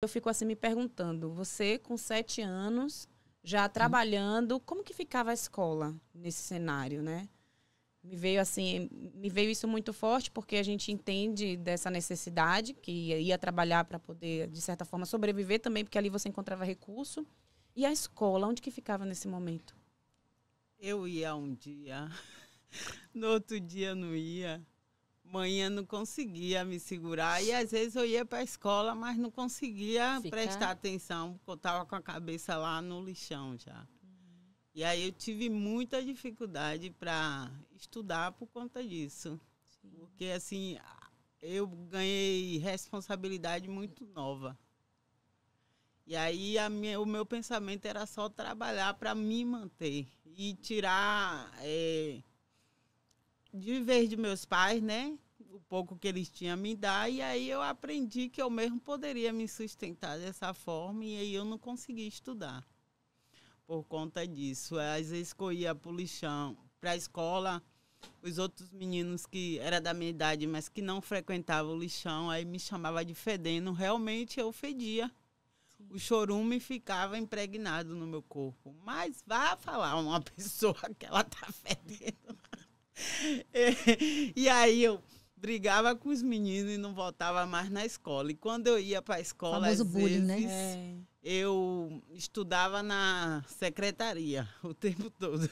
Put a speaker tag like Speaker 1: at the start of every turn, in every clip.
Speaker 1: Eu fico assim me perguntando, você com sete anos, já trabalhando, como que ficava a escola nesse cenário, né? Me veio assim, me veio isso muito forte porque a gente entende dessa necessidade que ia trabalhar para poder de certa forma sobreviver também, porque ali você encontrava recurso. E a escola, onde que ficava nesse momento?
Speaker 2: Eu ia um dia, no outro dia não ia manhã não conseguia me segurar e às vezes eu ia para a escola, mas não conseguia Ficar? prestar atenção, porque eu estava com a cabeça lá no lixão já. Uhum. E aí eu tive muita dificuldade para estudar por conta disso. Sim. Porque assim, eu ganhei responsabilidade muito nova. E aí minha, o meu pensamento era só trabalhar para me manter e tirar é, de vez de meus pais, né? o pouco que eles tinham a me dar, e aí eu aprendi que eu mesmo poderia me sustentar dessa forma, e aí eu não consegui estudar por conta disso. Às vezes eu ia para o lixão, para a escola, os outros meninos que era da minha idade, mas que não frequentavam o lixão, aí me chamava de fedendo, realmente eu fedia. O chorume ficava impregnado no meu corpo. Mas vá falar uma pessoa que ela tá fedendo. e, e aí eu brigava com os meninos e não voltava mais na escola. E quando eu ia para a escola, às bullying, né? vezes, né? eu estudava na secretaria o tempo
Speaker 1: todo.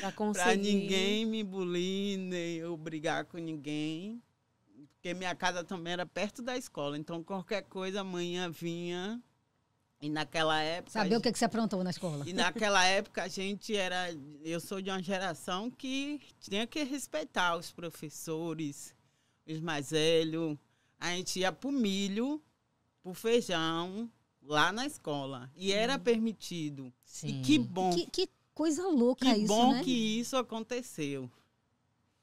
Speaker 1: Para conseguir. ninguém
Speaker 2: me bulir, nem eu brigar com ninguém. Porque minha casa também era perto da escola. Então, qualquer coisa, amanhã vinha e naquela época. Saber o que,
Speaker 3: é que você aprontou na escola. E naquela
Speaker 2: época a gente era. Eu sou de uma geração que tinha que respeitar os professores, os mais velhos. A gente ia pro milho, pro feijão, lá na escola. E uhum. era permitido. Sim. E que
Speaker 3: bom. Que, que coisa louca que isso, bom né? que
Speaker 2: isso aconteceu.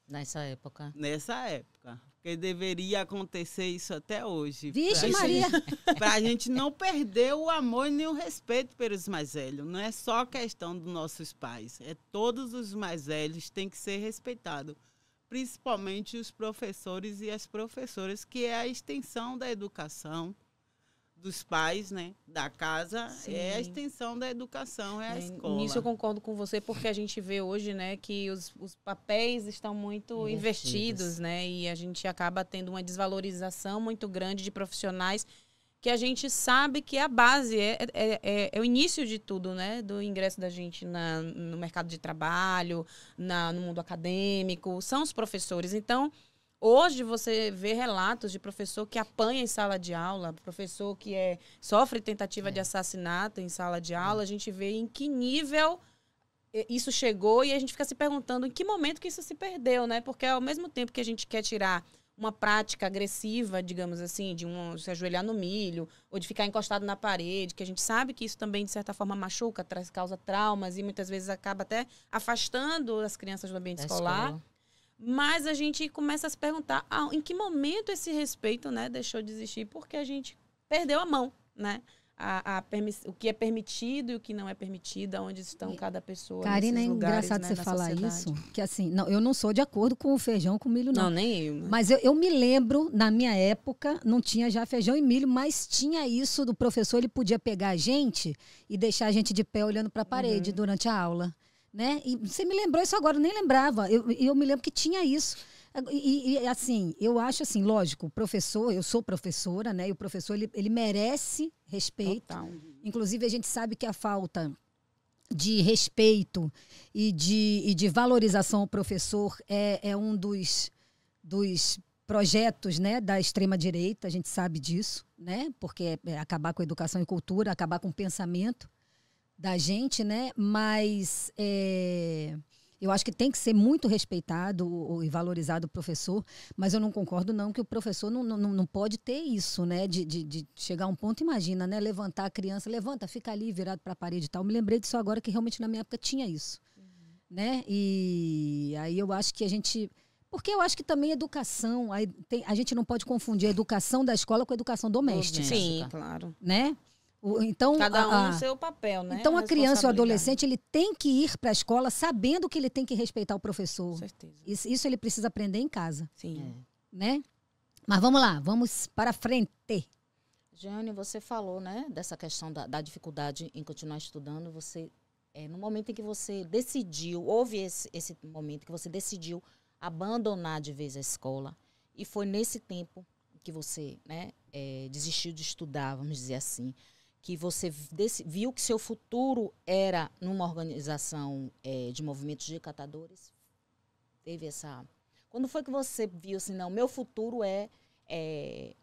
Speaker 2: Nessa época. Nessa época. Porque deveria acontecer isso até hoje. Vixe, pra Maria! Para a gente não perder o amor nem o respeito pelos mais velhos. Não é só questão dos nossos pais. É todos os mais velhos têm que ser respeitados principalmente os professores e as professoras, que é a extensão da educação dos pais, né, da casa, Sim. é a
Speaker 1: extensão da educação, é a é, escola. Nisso eu concordo com você, porque a gente vê hoje, né, que os, os papéis estão muito investidos, investidos, né, e a gente acaba tendo uma desvalorização muito grande de profissionais que a gente sabe que a base é, é, é, é o início de tudo, né? Do ingresso da gente na, no mercado de trabalho, na, no mundo acadêmico, são os professores. Então, Hoje você vê relatos de professor que apanha em sala de aula, professor que é, sofre tentativa é. de assassinato em sala de é. aula. A gente vê em que nível eh, isso chegou e a gente fica se perguntando em que momento que isso se perdeu, né? Porque ao mesmo tempo que a gente quer tirar uma prática agressiva, digamos assim, de um, se ajoelhar no milho, ou de ficar encostado na parede, que a gente sabe que isso também, de certa forma, machuca, traz, causa traumas e muitas vezes acaba até afastando as crianças do ambiente é escolar. Escola. Mas a gente começa a se perguntar ah, em que momento esse respeito né, deixou de existir porque a gente perdeu a mão, né? a, a o que é permitido e o que não é permitido, onde estão cada pessoa. Karina, é engraçado né, você falar sociedade. isso,
Speaker 3: que assim, não, eu não sou de acordo com o feijão com o milho, não. Não, nem eu. Né? Mas eu, eu, me lembro, na minha época, não tinha já feijão e milho, mas tinha isso do professor, ele podia pegar a gente e deixar a gente de pé olhando para a parede uhum. durante a aula. Né? E você me lembrou isso agora, eu nem lembrava. Eu, eu me lembro que tinha isso. E, e, assim, eu acho assim, lógico, professor, eu sou professora, né? E o professor, ele, ele merece respeito. Total. Inclusive, a gente sabe que a falta de respeito e de, e de valorização ao professor é, é um dos, dos projetos né, da extrema-direita, a gente sabe disso, né? Porque é, é acabar com a educação e cultura, acabar com o pensamento da gente, né? Mas... É eu acho que tem que ser muito respeitado e valorizado o professor, mas eu não concordo não que o professor não, não, não pode ter isso, né? De, de, de chegar a um ponto, imagina, né? Levantar a criança, levanta, fica ali virado para a parede e tal. Eu me lembrei disso agora que realmente na minha época tinha isso, uhum. né? E aí eu acho que a gente porque eu acho que também educação, a, tem, a gente não pode confundir a educação da escola com a educação doméstica. Sim, claro. Né? Então, Cada um a, no seu
Speaker 1: papel, né? Então, a, a criança o adolescente,
Speaker 3: ele tem que ir para a escola sabendo que ele tem que respeitar o professor. Com certeza. Isso, isso ele precisa aprender em casa. Sim. É. Né? Mas vamos lá, vamos para frente.
Speaker 1: Jane, você falou, né, dessa questão da, da dificuldade em continuar estudando. Você, é, no momento em que você decidiu, houve esse, esse momento que você decidiu abandonar de vez a escola, e foi nesse tempo que você, né, é, desistiu de estudar, vamos dizer assim que você viu que seu futuro era numa organização é, de movimentos de catadores? Teve essa. Quando foi que você viu assim, não, meu futuro é, é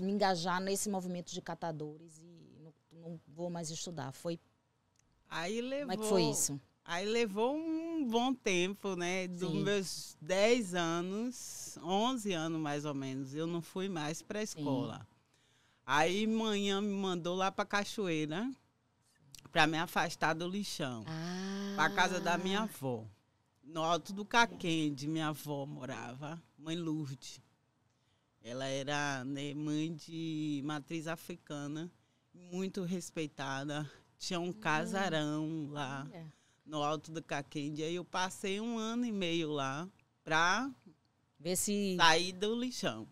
Speaker 1: me engajar nesse movimento de catadores e não, não vou mais estudar? Foi.
Speaker 2: Aí levou,
Speaker 1: Como é que foi isso?
Speaker 2: Aí levou um bom tempo, né? Dos Sim. meus 10 anos, 11 anos mais ou menos, eu não fui mais para a escola. Sim. Aí manhã me mandou lá para Cachoeira para me afastar do lixão, ah. para casa da minha ah. avó. No alto do Caquende, minha avó morava, mãe Lourdes. Ela era né, mãe de matriz africana, muito respeitada. Tinha um hum. casarão lá no alto do Caquende. Aí eu passei um ano e meio lá para ver se sair do lixão.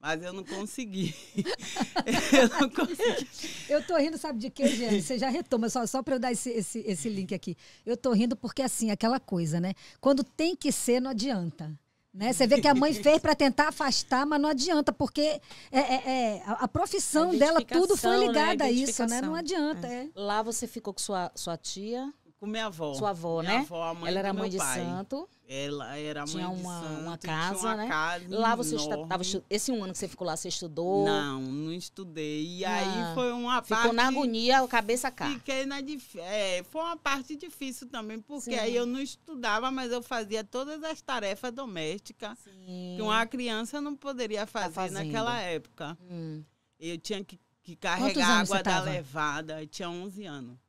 Speaker 2: Mas eu não consegui. eu
Speaker 3: não consegui. Eu tô rindo, sabe de quê, Gê? Você já retoma, só, só para eu dar esse, esse, esse link aqui. Eu tô rindo porque, assim, é aquela coisa, né? Quando tem que ser, não adianta. Né? Você vê que a mãe fez para tentar afastar, mas não adianta, porque é, é, é a, profissão a dela, tudo foi né? ligada né? a, a, isso, né? Não adianta.
Speaker 1: É. é. Lá você ficou com sua, sua tia, com minha avó. Sua avó, minha né? Avó, ela era mãe de pai. santo. Ela era mãe tinha uma, de santo. Uma casa, tinha uma né? casa Lá você estava esse um ano que você ficou lá, você estudou? Não, não estudei. E ah, aí foi uma ficou parte. Ficou na agonia, a cabeça cá.
Speaker 2: Fiquei na dif... é, foi uma parte difícil também, porque Sim. aí eu não estudava, mas eu fazia todas as tarefas domésticas Sim. que uma criança não poderia tá fazer tá naquela época. Hum. Eu tinha que, que carregar água da levada, eu tinha 11 anos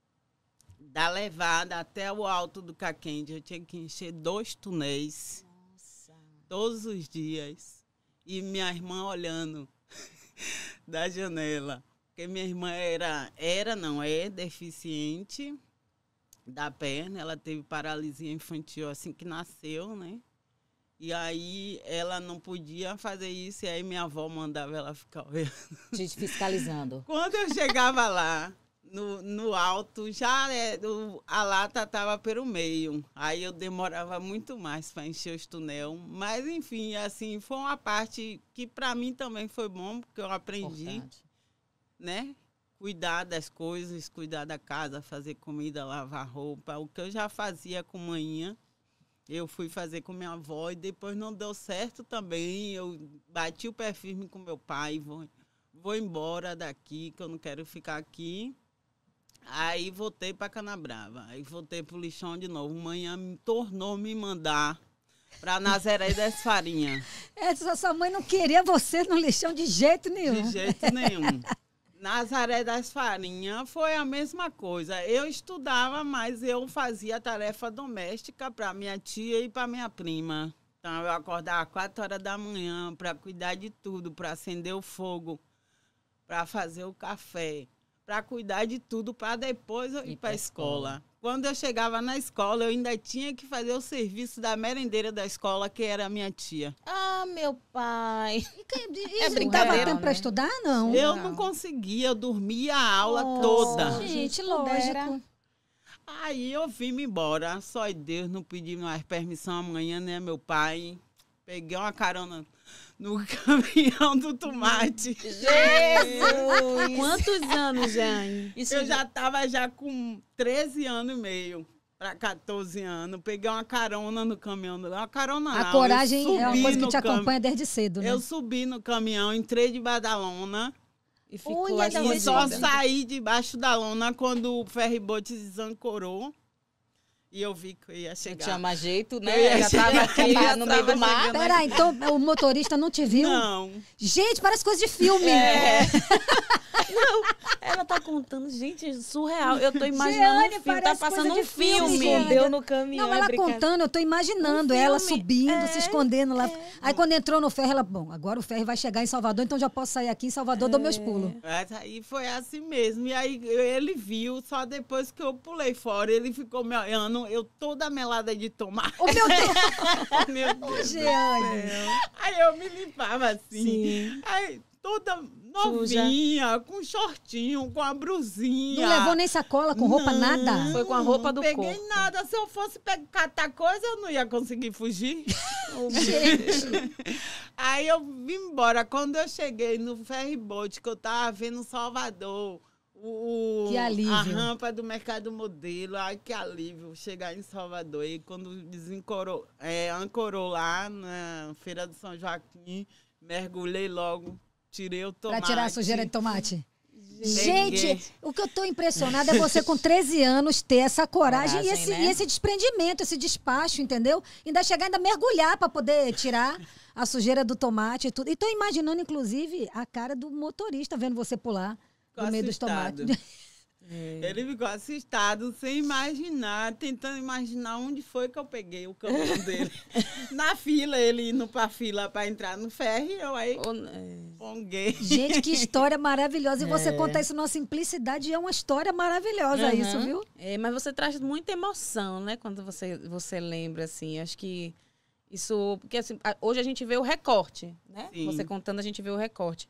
Speaker 2: da levada até o alto do Caquende, eu tinha que encher dois túneis Nossa. todos os dias. E minha irmã olhando da janela. Porque minha irmã era, era não, é deficiente da perna, ela teve paralisia infantil assim que nasceu, né? E aí ela não podia fazer isso, e aí minha avó mandava ela ficar olhando.
Speaker 3: Gente, fiscalizando.
Speaker 2: Quando eu chegava lá, no, no alto, já é, o, a lata estava pelo meio. Aí eu demorava muito mais para encher os tunel. Mas, enfim, assim, foi uma parte que para mim também foi bom, porque eu aprendi, Importante. né? Cuidar das coisas, cuidar da casa, fazer comida, lavar roupa. O que eu já fazia com manhã, eu fui fazer com minha avó e depois não deu certo também. Eu bati o pé firme com meu pai, vou, vou embora daqui, que eu não quero ficar aqui. Aí voltei para Canabrava. Aí voltei pro lixão de novo. Manhã me tornou me mandar para Nazaré das Farinhas.
Speaker 3: É, sua mãe não queria você no lixão de jeito nenhum. De
Speaker 2: jeito nenhum. Nazaré das Farinhas foi a mesma coisa. Eu estudava, mas eu fazia tarefa doméstica para minha tia e para minha prima. Então eu acordava às quatro horas da manhã para cuidar de tudo, para acender o fogo, para fazer o café para cuidar de tudo, para depois eu ir, para a escola. escola. Quando eu chegava na escola, eu ainda tinha que fazer o serviço da merendeira da escola, que era minha tia.
Speaker 3: Ah, meu pai. E, é dava tempo né? para estudar, não? Eu não. não. conseguia,
Speaker 2: eu dormia a aula oh, toda. Gente, lógico. Aí eu vim embora. Só Deus não pediu mais permissão amanhã, né, meu pai? Peguei uma carona no caminhão do tomate. Jesus! Quantos anos, Jane? eu já estava já com 13 anos e meio para 14 anos. Peguei uma carona no caminhão. Uma carona A não. coragem é uma coisa que te cam... acompanha
Speaker 3: desde cedo, né? Eu subi no caminhão,
Speaker 2: entrei debaixo da lona. E ficou assim, só saí debaixo da lona quando o ferribote desancorou. E eu vi que eu ia chegar. Não tinha mais jeito, né? Eu já tava aqui já no meio do mar. Peraí,
Speaker 3: então o motorista não te viu? Não. Gente, parece coisa de filme. É.
Speaker 1: Não, ela tá contando, gente,
Speaker 3: é surreal. Eu tô imaginando Jeane, um filme, tá passando um filme. Se escondeu no caminhão. Não, é ela contando, eu tô imaginando um ela subindo, é, se escondendo lá. É. Aí quando entrou no ferro, ela, bom, agora o ferro vai chegar em Salvador, então já posso sair aqui em Salvador, é. dou meus é. pulos.
Speaker 2: E foi assim mesmo. E aí ele viu, só depois que eu pulei fora, ele ficou me olhando, eu toda melada de tomar. Oh, meu Deus! meu Deus! Aí eu me limpava assim. Sim. Aí toda novinha, Suja. com shortinho, com a brusinha. Não levou nem sacola,
Speaker 3: com roupa, não, nada? Foi com a roupa do não peguei
Speaker 2: corpo. nada. Se eu fosse pegar catar coisa, eu não ia conseguir fugir. Aí eu vim embora. Quando eu cheguei no ferry boat que eu tava vendo Salvador, o, que alívio. a rampa do Mercado Modelo, ai que alívio chegar em Salvador. E quando desencorou, é, ancorou lá na Feira do São Joaquim, mergulhei logo Tirei o tomate. Pra tirar a sujeira de tomate.
Speaker 3: Gente, o que eu tô impressionada é você com 13 anos ter essa coragem, coragem e, esse, né? e, esse, desprendimento, esse despacho, entendeu? Ainda chegar, ainda mergulhar para poder tirar a sujeira do tomate e tudo. E tô imaginando, inclusive, a cara do motorista vendo você pular Ficou no meio assustado. dos
Speaker 2: tomates. É. Ele ficou assustado, sem imaginar, tentando imaginar onde foi que eu peguei o caminho dele. Na fila, ele indo pra fila para entrar no ferro, eu aí né. ponguei. Gente, que
Speaker 3: história maravilhosa. E é. você contar isso numa simplicidade, é uma história maravilhosa uhum. isso, viu?
Speaker 1: É, mas você traz muita emoção, né? Quando você, você lembra, assim, acho que isso... Porque assim, hoje a gente vê o recorte, né? Sim. Você contando, a gente vê o recorte.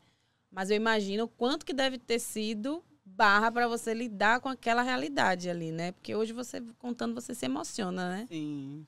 Speaker 1: Mas eu imagino o quanto que deve ter sido barra para você lidar com aquela realidade ali, né? Porque hoje você contando, você se emociona,
Speaker 3: né? Sim,